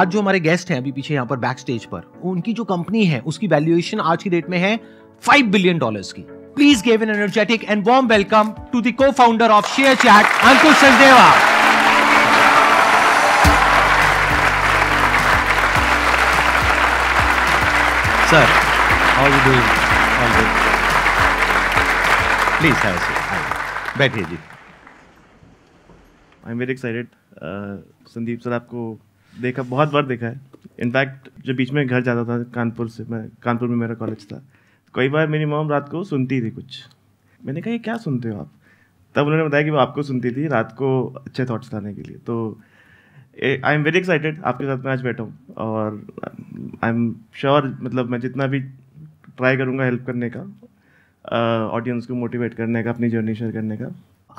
आज जो हमारे गेस्ट हैं अभी पीछे यहाँ पर बैक स्टेज पर उनकी जो कंपनी है उसकी वैल्यूएशन आज की डेट में है फाइव बिलियन डॉलर्स की please gave an energetic and warm welcome to the cofounder of ShareChat Ankush Sachdeva sir please बैठिए जी I am very excited Sandeep sir आपको देखा बहुत बार देखा है इनफैक्ट जब बीच में घर जाता था कानपुर से मैं कानपुर में मेरा कॉलेज था कई बार मेरी मॉम रात को सुनती थी कुछ मैंने कहा ये क्या सुनते हो आप तब उन्होंने बताया कि वो आपको सुनती थी रात को अच्छे थाट्स लाने के लिए तो आई एम वेरी एक्साइटेड आपके साथ मैं आज बैठा हूँ और आई एम श्योर मतलब मैं जितना भी ट्राई करूँगा हेल्प करने का ऑडियंस uh, को मोटिवेट करने का अपनी जर्नी शेयर करने का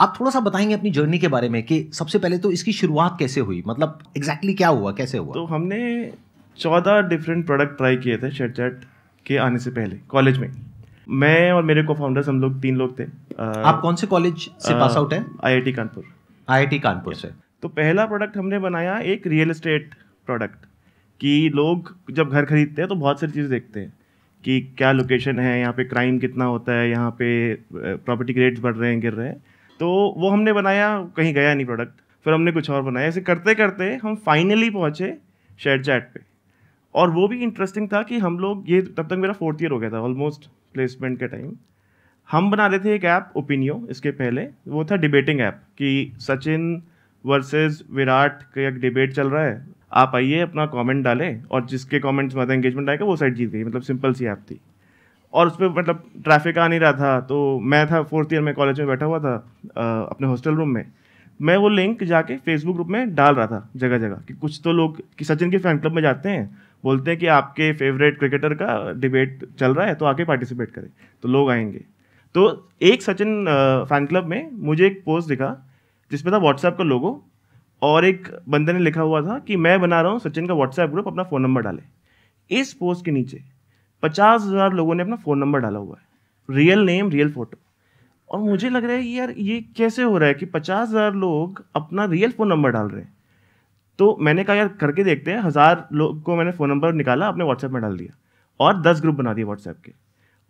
आप थोड़ा सा बताएंगे अपनी जर्नी के बारे में कि सबसे पहले तो इसकी शुरुआत कैसे हुई मतलब एग्जैक्टली exactly क्या हुआ कैसे हुआ तो हमने चौदह डिफरेंट प्रोडक्ट ट्राई किए थे शर्ट चैट के आने से पहले कॉलेज में मैं और मेरे को फाउंडर्स हम लोग तीन लोग थे आ, आप कौन से कॉलेज से पास आउट हैं आईआईटी कानपुर आईआईटी कानपुर से तो पहला प्रोडक्ट हमने बनाया एक रियल इस्टेट प्रोडक्ट कि लोग जब घर खरीदते हैं तो बहुत सारी चीज़ देखते हैं कि क्या लोकेशन है यहाँ पे क्राइम कितना होता है यहाँ पे प्रॉपर्टी रेट्स बढ़ रहे हैं गिर रहे हैं तो वो हमने बनाया कहीं गया नहीं प्रोडक्ट फिर हमने कुछ और बनाया ऐसे करते करते हम फाइनली पहुँचे शेड चैट पे और वो भी इंटरेस्टिंग था कि हम लोग ये तब तक मेरा फोर्थ ईयर हो गया था ऑलमोस्ट प्लेसमेंट के टाइम हम बना रहे थे एक ऐप ओपिनियो इसके पहले वो था डिबेटिंग ऐप कि सचिन वर्सेस विराट का एक डिबेट चल रहा है आप आइए अपना कमेंट डालें और जिसके कमेंट्स में ज़्यादा एंगेजमेंट आएगा वो साइड जीत गई मतलब सिंपल सी ऐप थी और उस पर मतलब ट्रैफिक आ नहीं रहा था तो मैं था फोर्थ ईयर में कॉलेज में बैठा हुआ था आ, अपने हॉस्टल रूम में मैं वो लिंक जाके फेसबुक ग्रुप में डाल रहा था जगह जगह कि कुछ तो लोग कि सचिन के फैन क्लब में जाते हैं बोलते हैं कि आपके फेवरेट क्रिकेटर का डिबेट चल रहा है तो आके पार्टिसिपेट करें तो लोग आएंगे तो एक सचिन फैन क्लब में मुझे एक पोस्ट दिखा जिसमें था व्हाट्सएप का लोगो और एक बंदे ने लिखा हुआ था कि मैं बना रहा हूँ सचिन का व्हाट्सएप ग्रुप अपना फ़ोन नंबर डाले इस पोस्ट के नीचे पचास हज़ार लोगों ने अपना फ़ोन नंबर डाला हुआ है रियल नेम रियल फ़ोटो और मुझे लग रहा है यार ये कैसे हो रहा है कि पचास हज़ार लोग अपना रियल फ़ोन नंबर डाल रहे हैं तो मैंने कहा यार करके देखते हैं हज़ार लोग को मैंने फ़ोन नंबर निकाला अपने व्हाट्सएप में डाल दिया और दस ग्रुप बना दिए व्हाट्सएप के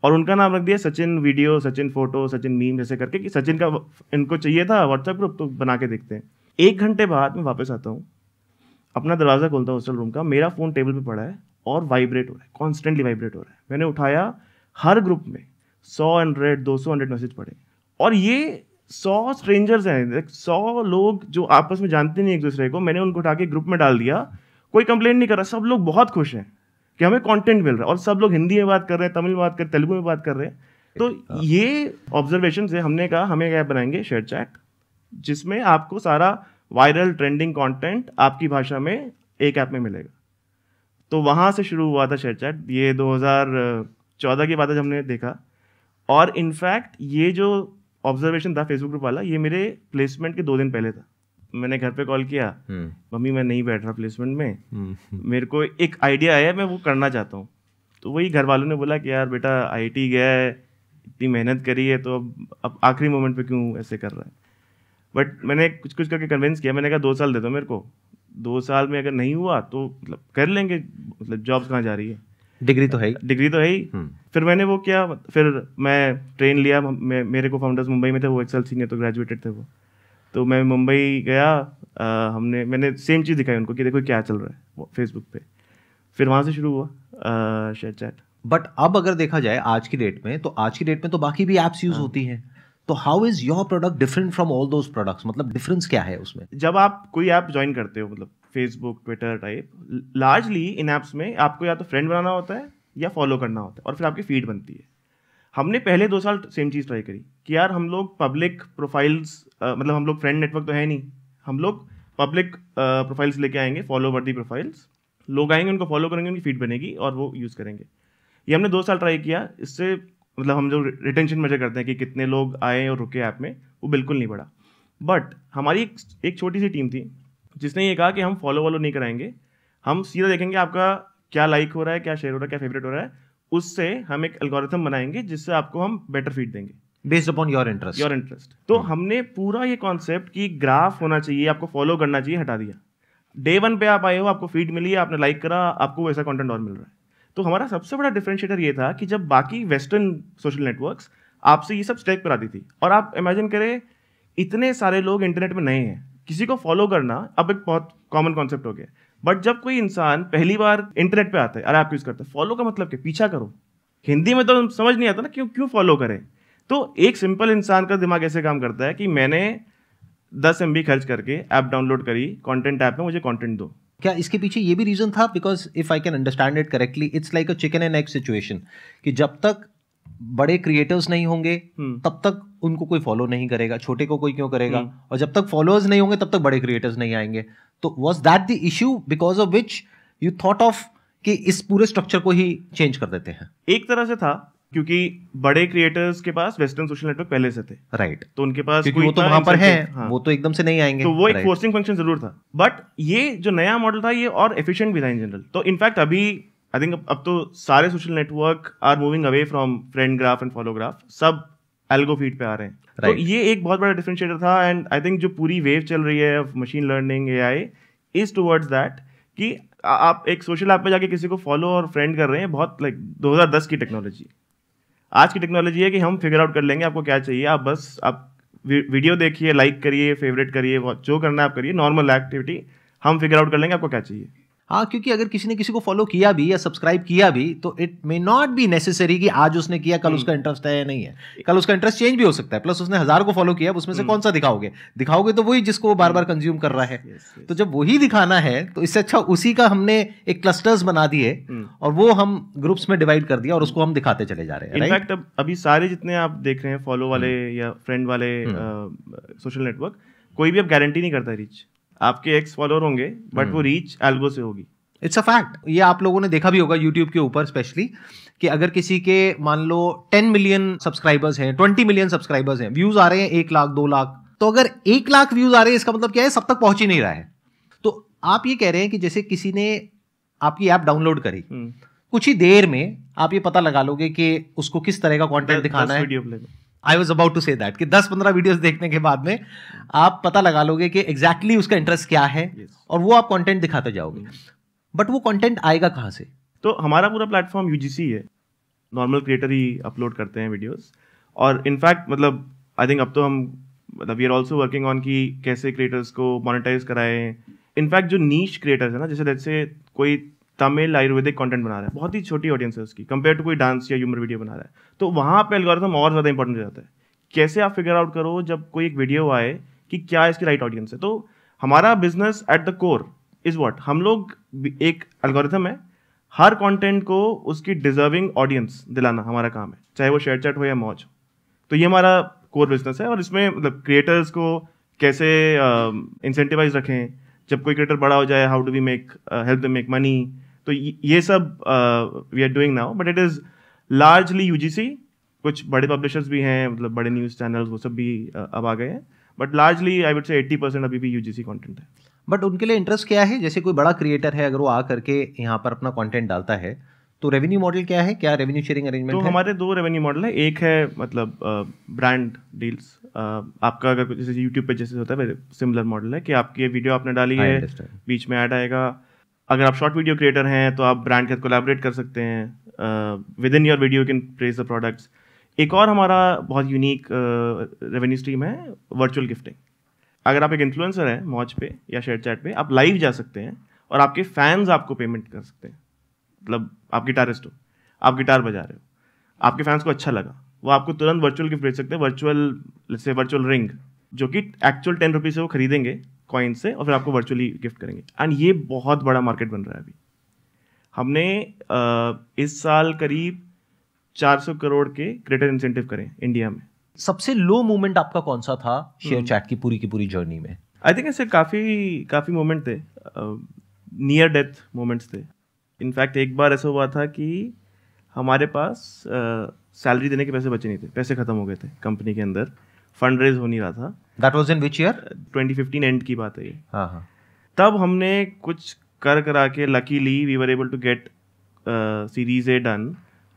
और उनका नाम रख दिया Sachin video Sachin photo Sachin meme जैसे करके कि सचिन का इनको चाहिए था व्हाट्सएप ग्रुप तो बना के देखते हैं एक घंटे बाद मैं वापस आता हूँ अपना दरवाज़ा खोलता हूँ हॉस्टल रूम का मेरा फ़ोन टेबल पर पड़ा है और वाइब्रेट हो रहा है कॉन्स्टेंटली वाइब्रेट हो रहा है मैंने उठाया हर ग्रुप में सौ हंड्रेड दो सौ हंड्रेड मैसेज पढ़े और ये सौ स्ट्रेंजर्स हैं सौ लोग जो आपस में जानते नहीं एक दूसरे को मैंने उनको उठा के ग्रुप में डाल दिया कोई कंप्लेन नहीं कर रहा सब लोग बहुत खुश हैं कि हमें कंटेंट मिल रहा है और सब लोग हिंदी में बात कर रहे हैं तमिल में बात कर रहे हैं तेलुगु में बात कर रहे हैं तो हाँ। ये ऑब्जर्वेशन से हमने कहा हमें क्या बनाएंगे शेयर चैट जिसमें आपको सारा वायरल ट्रेंडिंग कंटेंट आपकी भाषा में एक ऐप में मिलेगा तो वहाँ से शुरू हुआ था शेयर चैट ये 2014 की बात है जब हमने देखा और इनफैक्ट ये जो ऑब्जर्वेशन था फेसबुक ग्रुप वाला ये मेरे प्लेसमेंट के दो दिन पहले था मैंने घर पे कॉल किया हम्म। मम्मी मैं नहीं बैठ रहा प्लेसमेंट में हम्म। मेरे को एक आइडिया आया मैं वो करना चाहता हूँ तो वही घर वालों ने बोला कि यार बेटा आईटी गया है इतनी मेहनत करी है तो अब अब आखिरी मोमेंट पे क्यों ऐसे कर रहा है बट मैंने कुछ कुछ करके कन्विंस किया मैंने कहा दो साल दे दो मेरे को दो साल में अगर नहीं हुआ तो मतलब कर लेंगे मतलब जॉब्स कहाँ जा रही है डिग्री तो है ही डिग्री तो है ही हम्म। फिर मैंने वो किया फिर मैं ट्रेन लिया मैं मेरे को फाउंडर्स मुंबई में थे वो एक्सल सीनियर तो ग्रेजुएटेड थे वो तो मैं मुंबई गया आ, हमने मैंने सेम चीज़ दिखाई उनको कि देखो क्या चल रहा है फेसबुक पे फिर वहाँ से शुरू हुआ शेयर चैट बट अब अगर देखा जाए आज की डेट में तो आज की डेट में तो बाकी भी ऐप्स यूज़ हाँ। होती हैं तो how is your product different from all those products मतलब डिफरेंस क्या है उसमें जब आप कोई ऐप ज्वाइन करते हो मतलब Facebook Twitter type largely in apps में आपको या तो फ्रेंड बनाना होता है या फॉलो करना होता है और फिर आपकी फीड बनती है हमने पहले दो साल सेम चीज़ ट्राई करी कि यार हम लोग पब्लिक प्रोफाइल्स मतलब हम लोग फ्रेंड नेटवर्क तो है नहीं हम लोग पब्लिक प्रोफाइल्स लेके आएंगे फॉलो वर्दी प्रोफाइल्स लोग आएंगे उनको फॉलो करेंगे उनकी फीड बनेगी और वो यूज़ करेंगे ये हमने दो साल ट्राई किया इससे मतलब हम जो रिटेंशन मेजर करते हैं कि कितने लोग आए और रुके ऐप में वो बिल्कुल नहीं बढ़ा बट हमारी एक, एक छोटी सी टीम थी जिसने ये कहा कि हम फॉलो वॉलो नहीं कराएंगे हम सीधा देखेंगे आपका क्या लाइक हो रहा है क्या शेयर हो रहा है क्या फेवरेट हो रहा है उससे हम एक एल्गोरिथम बनाएंगे जिससे आपको हम बेटर फीड देंगे based upon your interest your interest तो hmm. हमने पूरा ये कॉन्सेप्ट कि ग्राफ होना चाहिए आपको फॉलो करना चाहिए हटा दिया डे वन पे आप आए हो आपको फीड मिली आपने लाइक करा आपको वैसा कंटेंट और मिल रहा है तो हमारा सबसे बड़ा डिफ्रेंशिएटर ये था कि जब बाकी वेस्टर्न सोशल नेटवर्क्स आपसे ये सब स्टेक आती थी और आप इमेजिन करें इतने सारे लोग इंटरनेट में नए हैं किसी को फॉलो करना अब एक बहुत कॉमन कॉन्सेप्ट हो गया बट जब कोई इंसान पहली बार इंटरनेट पे आता है अरे आप यूज़ करते हैं फॉलो का मतलब क्या पीछा करो हिंदी में तो समझ नहीं आता ना क्यों क्यों फॉलो करें तो एक सिंपल इंसान का दिमाग ऐसे काम करता है कि मैंने दस एम खर्च करके ऐप डाउनलोड करी कॉन्टेंट ऐप में मुझे कॉन्टेंट दो क्या इसके पीछे ये भी रीज़न था because if I can understand it correctly it's like a chicken and egg situation कि जब तक बड़े क्रिएटर्स नहीं होंगे हम्म। तब तक उनको कोई फॉलो नहीं करेगा छोटे को कोई क्यों करेगा हम्म। और जब तक फॉलोअर्स नहीं होंगे तब तक बड़े क्रिएटर्स नहीं आएंगे तो was that the issue because of which you thought of कि इस पूरे स्ट्रक्चर को ही चेंज कर देते हैं एक तरह से था क्योंकि बड़े क्रिएटर्स के पास वेस्टर्न सोशल नेटवर्क पहले से थे राइट right. तो उनके पास कोई वो तो वहां पर है हाँ। वो तो एकदम से नहीं आएंगे तो वो एक फोर्सिंग फंक्शन जरूर था बट ये जो नया मॉडल था ये और एफिशिएंट भी था इन जनरल तो इनफैक्ट अभी आई थिंक अब तो सारे social network are moving away from friend graph and follow graph सब एल्गो फीड पे आ रहे हैं तो right. तो ये एक बहुत बड़ा डिफरेंशिएटर था एंड आई थिंक जो पूरी वेव चल रही है machine learning A I is towards that कि आप एक सोशल ऐप पे जाके किसी को फॉलो और फ्रेंड कर रहे हैं बहुत लाइक like, 2010 की टेक्नोलॉजी आज की टेक्नोलॉजी है कि हम फिगर आउट कर लेंगे आपको क्या चाहिए आप बस आप वीडियो देखिए लाइक करिए फेवरेट करिए जो करना है आप करिए नॉर्मल एक्टिविटी हम फिगर आउट कर लेंगे आपको क्या चाहिए हाँ क्योंकि अगर किसी ने किसी को फॉलो किया भी या सब्सक्राइब किया भी तो it may not be necessary कि आज उसने किया कल हम्म। उसका इंटरेस्ट है या नहीं है कल उसका इंटरेस्ट चेंज भी हो सकता है प्लस उसने हजार को फॉलो किया उसमें से हम्म। कौन सा दिखाओगे दिखाओगे तो वही जिसको बार बार कंज्यूम कर रहा है येस, येस, तो जब वही दिखाना है तो इससे अच्छा उसी का हमने एक क्लस्टर्स बना दिए हम्म। और वो हम ग्रुप्स में डिवाइड कर दिया और उसको हम दिखाते चले जा रहे हैं इनफैक्ट अब अभी सारे जितने आप देख रहे हैं फॉलो वाले या फ्रेंड वाले सोशल नेटवर्क कोई भी अब गारंटी नहीं करता रीच आपके एक्स फॉलोअर होंगे बट वो रीच हम्म। एल्गो से होगी इट्स अ फैक्ट ये आप लोगों ने देखा भी होगा यूट्यूब के ऊपर स्पेशली कि अगर किसी के मान लो टेन मिलियन सब्सक्राइबर्स हैं ट्वेंटी मिलियन सब्सक्राइबर्स हैं व्यूज आ रहे हैं एक लाख दो लाख तो अगर एक लाख व्यूज आ रहे हैं इसका मतलब क्या है सब तक पहुंच ही नहीं रहा है तो आप ये कह रहे हैं कि जैसे किसी ने आपकी ऐप आप डाउनलोड करी हम्म। कुछ ही देर में आप ये पता लगा लोगे कि उसको किस तरह का कॉन्टेंट दिखाना है I was about to say that कि 10-15 वीडियोस देखने के बाद में आप पता लगा लोगे कि एग्जैक्टली exactly उसका इंटरेस्ट क्या है yes. और वो आप कंटेंट दिखाते जाओगे बट mm-hmm. yes. वो कंटेंट आएगा कहाँ से तो हमारा पूरा प्लेटफॉर्म यू है नॉर्मल क्रिएटर ही अपलोड करते हैं वीडियोस और इनफैक्ट मतलब आई थिंक अब तो हम मतलब we are also working on कि कैसे क्रिएटर्स को मोनिटाइज कराएं इनफैक्ट जो नीच क्रिएटर्स है ना जैसे जैसे कोई तमिल आयुर्वेदिक कंटेंट बना रहा है बहुत ही छोटी ऑडियंस है उसकी कंपेयर टू कोई डांस या ह्यूमर वीडियो बना रहा है तो वहाँ पे एल्गोरिथम और ज़्यादा इंपॉर्टेंट हो जाता है कैसे आप फिगर आउट करो जब कोई एक वीडियो आए कि क्या इसकी राइट ऑडियंस है तो हमारा business at the core is what हम लोग एक एल्गोरिथम है हर कॉन्टेंट को उसकी डिजर्विंग ऑडियंस दिलाना हमारा काम है चाहे वो शेयर चैट हो या मौज तो ये हमारा कोर बिजनेस है और इसमें मतलब क्रिएटर्स को कैसे इंसेंटिवाइज uh, रखें जब कोई क्रिएटर बड़ा हो जाए how do we make help them make money तो ये सब we are doing now but it is largely you कुछ बड़े पब्लिशर्स भी हैं मतलब बड़े न्यूज़ चैनल्स वो सब भी uh, अब आ गए हैं but largely I would say eighty percent अभी भी यू जी कंटेंट है बट उनके लिए इंटरेस्ट क्या है जैसे कोई बड़ा क्रिएटर है अगर वो आ करके यहाँ पर अपना कॉन्टेंट डालता है तो रेवेन्यू मॉडल क्या है क्या रेवेन्यू शेयरिंग अरेंजमेंट तो है? हमारे दो रेवेन्यू मॉडल है एक है मतलब ब्रांड uh, डील्स uh, आपका अगर जैसे यूट्यूब पे जैसे होता है सिमिलर मॉडल है कि आपकी वीडियो आपने डाली है बीच में ऐड आएगा अगर आप शॉर्ट वीडियो क्रिएटर हैं तो आप ब्रांड के साथ कोलाबरेट कर सकते हैं with in your video can press the products एक और हमारा बहुत यूनिक रेवेन्यू स्ट्रीम है वर्चुअल गिफ्टिंग अगर आप एक इन्फ्लुएंसर हैं मॉच पे या शेयर चैट पे आप लाइव जा सकते हैं और आपके फैंस आपको पेमेंट कर सकते हैं मतलब आप गिटारिस्ट हो आप गिटार बजा रहे हो आपके फैंस को अच्छा लगा वो आपको तुरंत वर्चुअल गिफ्ट भेज सकते हैं वर्चुअल से वर्चुअल रिंग जो कि एक्चुअल टेन रुपीज़ से वो खरीदेंगे कॉइन से और फिर आपको वर्चुअली गिफ्ट करेंगे एंड ये बहुत बड़ा मार्केट बन रहा है अभी हमने uh, इस साल करीब 400 करोड़ के क्रेडिट इंसेंटिव करें इंडिया में सबसे लो मोमेंट आपका कौन सा था शेयर चैट हम्म। की पूरी की पूरी जर्नी में आई थिंक ऐसे काफ़ी काफ़ी मोमेंट थे नियर डेथ मोमेंट्स थे इनफैक्ट एक बार ऐसा हुआ था कि हमारे पास सैलरी uh, देने के पैसे बचे नहीं थे पैसे ख़त्म हो गए थे कंपनी के अंदर फंड रेज हो नहीं रहा था that was in which year twenty fifteen end की बात है ये हाँ, हाँ। तब हमने कुछ कर करा के luckily we were able to get series A done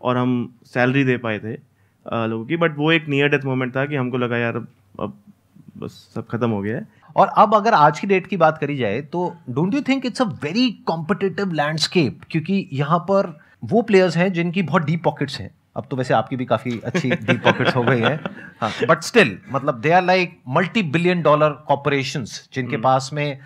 और हम सैलरी दे पाए थे uh, लोगों की बट वो एक नियर डेथ मोमेंट था कि हमको लगा यार अब, अब बस सब खत्म हो गया है और अब अगर आज की डेट की बात करी जाए तो don't you think it's a very competitive landscape क्योंकि यहाँ पर वो प्लेयर्स हैं जिनकी बहुत डीप पॉकेट्स हैं अब तो वैसे आपकी भी काफ़ी अच्छी डीप पॉकेट्स हो गई है बट स्टिल मतलब they are like multi billion dollar corporation जिनके hmm. पास में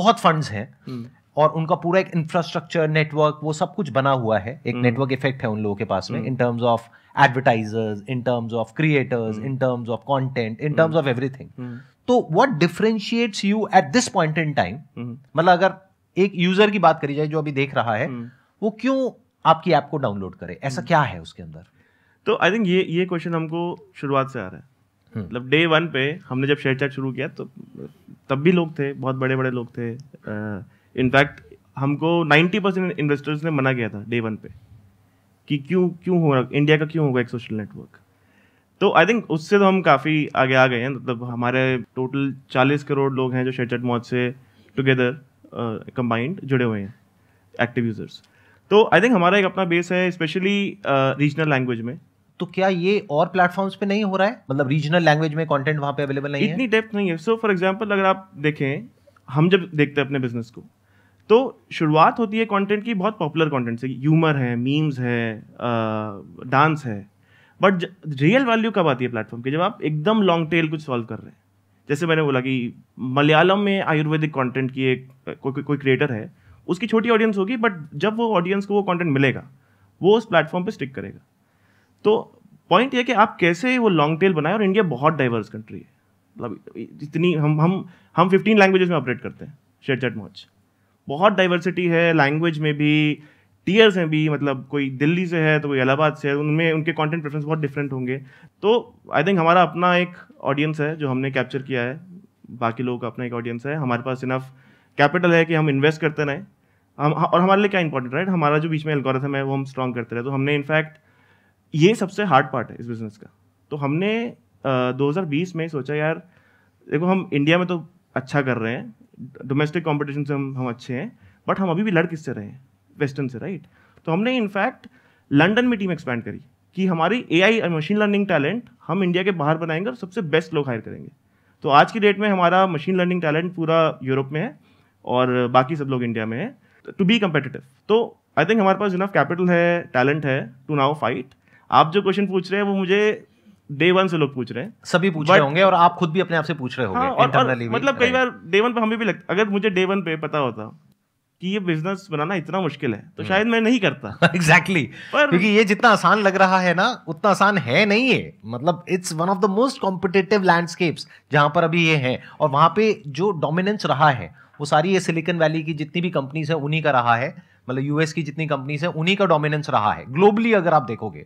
बहुत फंड्स हैं hmm. और उनका पूरा एक इंफ्रास्ट्रक्चर नेटवर्क वो सब कुछ बना हुआ है एक नेटवर्क hmm. इफेक्ट है उन लोगों के पास में in terms of advertisers in terms of creators in terms of content in terms of everything तो what differentiates you at this point in time मतलब अगर एक यूजर की बात करी जाए जो अभी देख रहा है वो क्यों आपकी ऐप को डाउनलोड करे ऐसा हम्म। क्या है उसके अंदर तो आई थिंक ये ये क्वेश्चन हमको शुरुआत से आ रहा है हम्म। मतलब डे वन पे हमने जब शेयर चैट शुरू किया तो तब भी लोग थे बहुत बड़े बड़े लोग थे इनफैक्ट हमको 90 परसेंट इन्वेस्टर्स ने मना किया था डे वन पे कि क्यों क्यों हो रहा इंडिया का क्यों होगा एक सोशल नेटवर्क तो आई थिंक उससे तो हम काफ़ी आगे आ गए हैं मतलब हमारे टोटल 40 करोड़ लोग हैं जो शेयर चैट मौत से टुगेदर कंबाइंड जुड़े हुए हैं एक्टिव यूजर्स तो आई थिंक हमारा एक अपना बेस है स्पेशली रीजनल लैंग्वेज में तो क्या ये और प्लेटफॉर्म्स पे नहीं हो रहा है मतलब रीजनल लैंग्वेज में कंटेंट वहाँ पे अवेलेबल नहीं इतनी डेप्थ नहीं है सो फॉर एग्जांपल अगर आप देखें हम जब देखते हैं अपने बिजनेस को तो शुरुआत होती है कंटेंट की बहुत पॉपुलर कंटेंट से ह्यूमर है मीम्स है डांस uh, है बट रियल वैल्यू कब आती है प्लेटफॉर्म की जब आप एकदम लॉन्ग टेल कुछ सॉल्व कर रहे हैं जैसे मैंने बोला कि मलयालम में आयुर्वेदिक कंटेंट की एक कोई कोई क्रिएटर है उसकी छोटी ऑडियंस होगी बट जब वो ऑडियंस को वो कंटेंट मिलेगा वो उस प्लेटफॉर्म पे स्टिक करेगा तो पॉइंट ये कि आप कैसे वो लॉन्ग टेल बनाए और इंडिया बहुत डाइवर्स कंट्री है मतलब इतनी हम हम हम फिफ्टीन लैंग्वेजेस में ऑपरेट करते हैं शेट चट मॉच बहुत डाइवर्सिटी है लैंग्वेज में भी टीयर्स हैं भी मतलब कोई दिल्ली से है तो कोई इलाहाबाद से है तो उनमें उनके कंटेंट प्रेफरेंस बहुत डिफरेंट होंगे तो आई थिंक हमारा अपना एक ऑडियंस है जो हमने कैप्चर किया है बाकी लोगों का अपना एक ऑडियंस है हमारे पास इनफ कैपिटल है कि हम इन्वेस्ट करते रहें हम और हमारे लिए क्या इंपॉर्टेंट राइट हमारा जो बीच में एल्गोरिथम है वो हम स्ट्रॉन्ग करते रहे तो हमने इनफैक्ट ये सबसे हार्ड पार्ट है इस बिज़नेस का तो हमने दो हज़ार बीस में सोचा यार देखो हम इंडिया में तो अच्छा कर रहे हैं डोमेस्टिक कॉम्पिटिशन से हम हम अच्छे हैं बट हम अभी भी लड़ किससे रहे हैं वेस्टर्न से राइट तो हमने इनफैक्ट लंडन में टीम एक्सपैंड करी कि हमारी A I machine learning talent हम इंडिया के बाहर बनाएंगे और सबसे बेस्ट लोग हायर करेंगे तो आज की डेट में हमारा मशीन लर्निंग टैलेंट पूरा यूरोप में है और बाकी सब लोग इंडिया में है टू बी कम्पिटिटिव तो आई थिंक हमारे पास इनफ कैपिटल है टैलेंट है टू नाउ फाइट आप जो क्वेश्चन पूछ रहे हैं वो मुझे डे वन से लोग पूछ रहे हैं सभी पूछ रहे होंगे और आप खुद भी अपने आप से पूछ रहे होंगे हाँ, और, और मतलब कई बार डे वन पे हमें भी लगता अगर मुझे डे वन पे पता होता कि ये बिजनेस बनाना इतना मुश्किल है तो हम्म। शायद मैं नहीं करता एग्जैक्टली exactly. क्योंकि ये जितना आसान लग रहा है ना उतना आसान है नहीं है मतलब it's one of the most competitive landscapes जहां पर अभी ये है और वहां पे जो डोमिनेंस रहा है वो सारी ये सिलिकन वैली की जितनी भी कंपनीज है उन्हीं का रहा है मतलब यूएस की जितनी कंपनीज है उन्हीं का डोमिनेंस रहा है ग्लोबली अगर आप देखोगे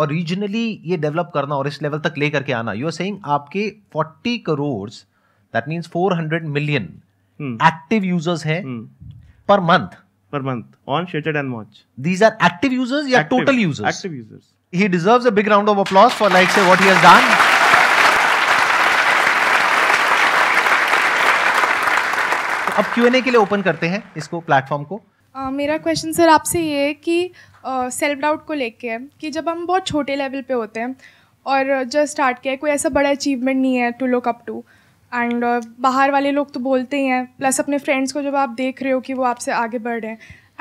और रीजनली ये डेवलप करना और इस लेवल तक ले करके आना यू आर सेइंग आपके 40 crore that means 400 million active users हैं per month per month on शेटेड and Watch. These are active users या टोटल यूजर्स एक्टिव यूजर्स ही He deserves a big round of applause for like say what he has अब Q and A के लिए open करते हैं इसको platform को uh, मेरा क्वेश्चन सर आपसे ये है कि सेल्फ डाउट को लेके कि जब हम बहुत छोटे लेवल पे होते हैं और जस्ट स्टार्ट किया है कोई ऐसा बड़ा अचीवमेंट नहीं है to look up to and बाहर वाले लोग तो बोलते ही हैं प्लस अपने फ्रेंड्स को जब आप देख रहे हो कि वो आपसे आगे बढ़ रहे हैं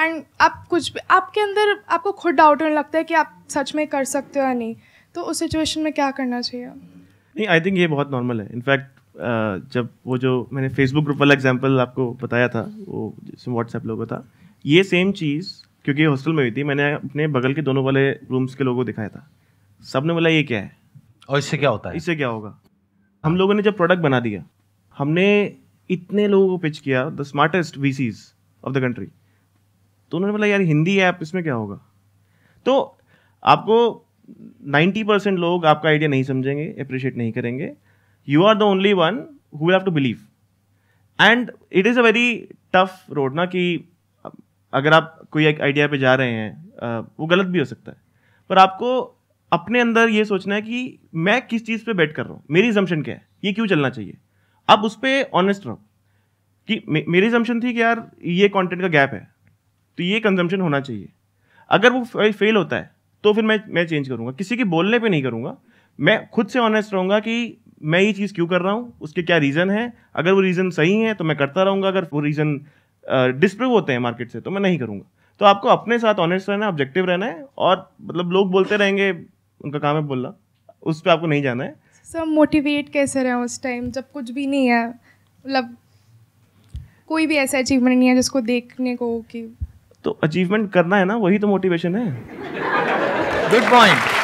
एंड आप कुछ आपके अंदर आपको खुद डाउट होने लगता है कि आप सच में कर सकते हो या नहीं तो उस सिचुएशन में क्या करना चाहिए नहीं आई थिंक ये बहुत नॉर्मल है इनफैक्ट जब वो जो मैंने फेसबुक ग्रुप वाला एग्जाम्पल आपको बताया था वो जिसमें व्हाट्सएप लोगों था ये सेम चीज़ क्योंकि हॉस्टल में हुई थी मैंने अपने बगल के दोनों वाले रूम्स के लोगों को दिखाया था सब ने बोला ये क्या है और इससे क्या होता है इससे क्या होगा हम लोगों ने जब प्रोडक्ट बना दिया हमने इतने लोगों को पिच किया the smartest V of the country तो उन्होंने बोला यार हिंदी ऐप इसमें क्या होगा तो आपको 90 परसेंट लोग आपका आइडिया नहीं समझेंगे अप्रिशिएट नहीं करेंगे you are the only one who have to believe and it is a very tough road ना कि अगर आप कोई एक आइडिया पे जा रहे हैं वो गलत भी हो सकता है पर आपको अपने अंदर ये सोचना है कि मैं किस चीज़ पे बैठ कर रहा हूँ मेरी जम्पन क्या है ये क्यों चलना चाहिए आप उस पर ऑनेस्ट रहो कि मे मेरी जम्शन थी कि यार ये कंटेंट का गैप है तो ये कंजम्पशन होना चाहिए अगर वो फेल होता है तो फिर मैं मैं चेंज करूँगा किसी के बोलने पे नहीं करूँगा मैं खुद से ऑनेस्ट रहूँगा कि मैं ये चीज़ क्यों कर रहा हूँ उसके क्या रीज़न है अगर वो रीज़न सही है तो मैं करता रहूँगा अगर वो रीज़न डिस्प्रूव होते हैं मार्केट से तो मैं नहीं करूँगा तो आपको अपने साथ ऑनेस्ट रहना है ऑब्जेक्टिव रहना है और मतलब लोग बोलते रहेंगे उनका काम है बोलना उस पर आपको नहीं जाना है सर मोटिवेट कैसे रहे उस टाइम जब कुछ भी नहीं है मतलब कोई भी ऐसा अचीवमेंट नहीं है जिसको देखने को कि तो अचीवमेंट करना है ना वही तो मोटिवेशन है गुड पॉइंट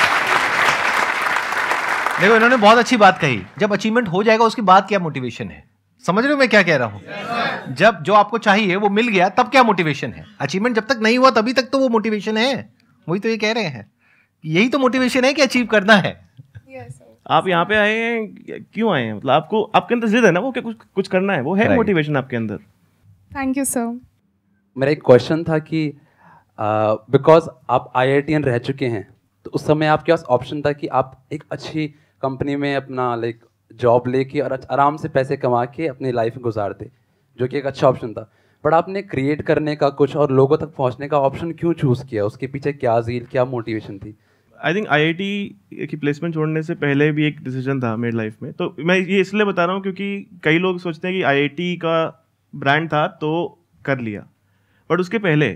देखो इन्होंने बहुत अच्छी बात कही जब अचीवमेंट हो जाएगा उसके बाद क्या मोटिवेशन है समझ रहे हो मैं क्या कह रहा हूं yes, जब जो आपको चाहिए वो मिल गया तब क्या मोटिवेशन है अचीवमेंट जब तक नहीं हुआ तभी तक तो वो मोटिवेशन है वही तो ये कह रहे हैं यही तो मोटिवेशन है कि अचीव करना है yes, आप यहाँ पे आए हैं क्यों आए हैं मतलब आपको आपके अंदर जिद है ना वो क्या कुछ कुछ करना है वो है मोटिवेशन आपके अंदर थैंक यू सर मेरा एक क्वेश्चन था कि बिकॉज uh, आप आई रह चुके हैं तो उस समय आपके पास ऑप्शन था कि आप एक अच्छी कंपनी में अपना लाइक जॉब लेके और आराम से पैसे कमा के अपनी लाइफ गुजारते जो कि एक अच्छा ऑप्शन था बट आपने क्रिएट करने का कुछ और लोगों तक पहुंचने का ऑप्शन क्यों चूज़ किया उसके पीछे क्या जील क्या मोटिवेशन थी आई थिंक आई की प्लेसमेंट छोड़ने से पहले भी एक डिसीजन था मेरी लाइफ में तो मैं ये इसलिए बता रहा हूँ क्योंकि कई लोग सोचते हैं कि आई का ब्रांड था तो कर लिया बट उसके पहले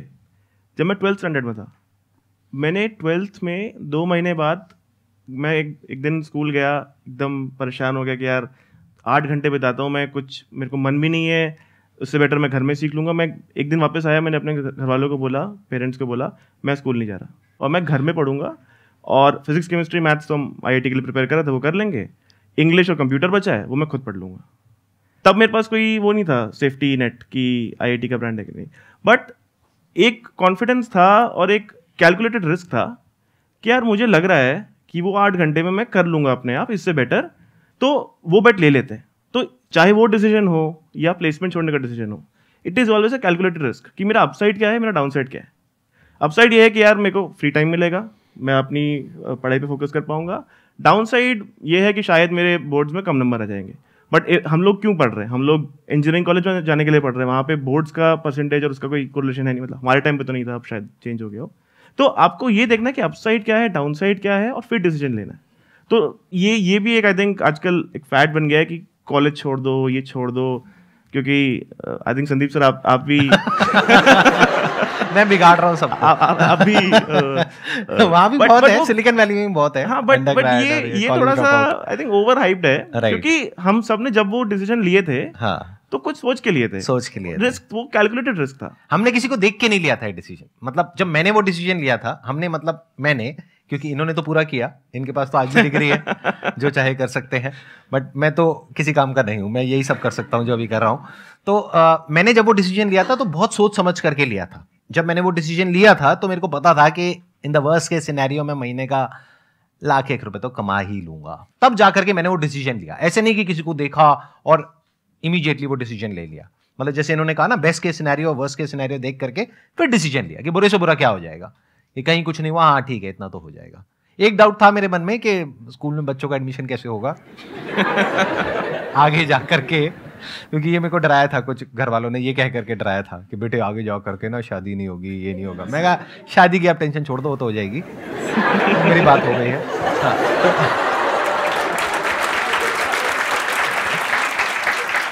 जब मैं ट्वेल्थ स्टैंडर्ड में था मैंने ट्वेल्थ में दो महीने बाद मैं एक एक दिन स्कूल गया एकदम परेशान हो गया कि यार आठ घंटे बिताता हूँ मैं कुछ मेरे को मन भी नहीं है उससे बेटर मैं घर में सीख लूँगा मैं एक दिन वापस आया मैंने अपने घर वालों को बोला पेरेंट्स को बोला मैं स्कूल नहीं जा रहा और मैं घर में पढ़ूंगा और फिजिक्स केमिस्ट्री मैथ्स तो हम आई के लिए प्रिपेयर कर रहे थे वो कर लेंगे इंग्लिश और कंप्यूटर बचा है वो मैं खुद पढ़ लूँगा तब मेरे पास कोई वो नहीं था सेफ्टी नेट की आई का ब्रांड है कि नहीं बट एक कॉन्फिडेंस था और एक कैलकुलेटेड रिस्क था कि यार मुझे लग रहा है कि वो आठ घंटे में मैं कर लूंगा अपने आप इससे बेटर तो वो बेट ले लेते हैं तो चाहे वो डिसीजन हो या प्लेसमेंट छोड़ने का डिसीजन हो it is always a calculated risk कि मेरा अपसाइड क्या है मेरा डाउनसाइड क्या है अपसाइड ये है कि यार मेरे को फ्री टाइम मिलेगा मैं अपनी पढ़ाई पे फोकस कर पाऊंगा डाउनसाइड ये है कि शायद मेरे बोर्ड्स में कम नंबर आ जाएंगे बट हम लोग क्यों पढ़ रहे हैं हम लोग इंजीनियरिंग कॉलेज में जाने के लिए पढ़ रहे हैं वहाँ पे बोर्ड्स का परसेंटेज और उसका कोई कोरिलेशन है नहीं मतलब हमारे टाइम पे तो नहीं था अब शायद चेंज हो गया हो तो आपको ये देखना कि अपसाइड क्या है डाउनसाइड क्या है और फिर डिसीजन लेना है तो ये ये भी एक आई थिंक आजकल एक फैट बन गया है कि कॉलेज छोड़ दो ये छोड़ दो क्योंकि I uh, think Sandeep sir आप आप भी मैं बिगाड़ रहा हूँ सब अभी भी uh, uh, वहाँ भी बहुत है सिलिकॉन वैली में बहुत है हाँ बट बट ये ये थोड़ा सा आई थिंक ओवर हाइप्ड है क्योंकि हम सब ने जब वो डिसीजन लिए थे हाँ. तो कुछ सोच के लिए थे सोच के लिए रिस्क वो कैलकुलेटेड रिस्क था हमने किसी को देख के नहीं लिया था डिसीजन मतलब जब मैंने वो डिसीजन लिया था हमने मतलब मैंने क्योंकि इन्होंने तो पूरा किया इनके पास तो आज भी डिग्री है जो चाहे कर सकते हैं बट मैं तो किसी काम का नहीं हूं मैं यही सब कर सकता हूं जो अभी कर रहा हूं तो आ, मैंने जब वो डिसीजन लिया था तो बहुत सोच समझ करके लिया था जब मैंने वो डिसीजन लिया था तो मेरे को पता था कि इन द वर्स के सिनेरियो में महीने का लाख एक रुपए तो कमा ही लूंगा तब जाकर के मैंने वो डिसीजन लिया ऐसे नहीं कि किसी को देखा और इमीजिएटली वो डिसीजन ले लिया मतलब जैसे इन्होंने कहा ना बेस्ट के सिनेरियो और वर्स्ट के सिनेरियो देख करके फिर डिसीजन लिया कि बुरे से बुरा क्या हो जाएगा कि कहीं कुछ नहीं हुआ हाँ ठीक है इतना तो हो जाएगा एक डाउट था मेरे मन में कि स्कूल में बच्चों का एडमिशन कैसे होगा आगे जा करके क्योंकि ये मेरे को डराया था कुछ घर वालों ने ये कह करके डराया था कि बेटे आगे जाओ करके ना शादी नहीं होगी ये नहीं होगा मैं कहा शादी की आप टेंशन छोड़ दो वो तो हो जाएगी मेरी बात हो गई है हाँ तो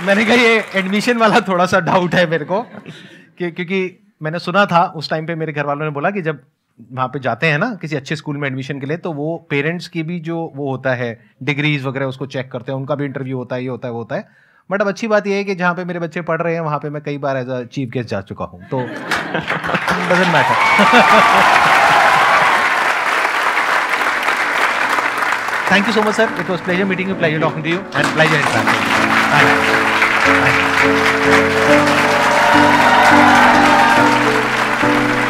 मैंने कहा ये एडमिशन वाला थोड़ा सा डाउट है मेरे को कि क्योंकि मैंने सुना था उस टाइम पे मेरे घर वालों ने बोला कि जब वहाँ पे जाते हैं ना किसी अच्छे स्कूल में एडमिशन के लिए तो वो पेरेंट्स की भी जो वो होता है डिग्रीज वगैरह उसको चेक करते हैं उनका भी इंटरव्यू होता है ये होता है वो होता है बट अब अच्छी बात यह है कि जहाँ पे मेरे बच्चे पढ़ रहे हैं वहाँ पे मैं कई बार एज अ चीफ गेस्ट जा चुका हूँ तो doesn't matter thank you so much sir it was pleasure meeting you pleasure talking to you and pleasure interacting. Thank you.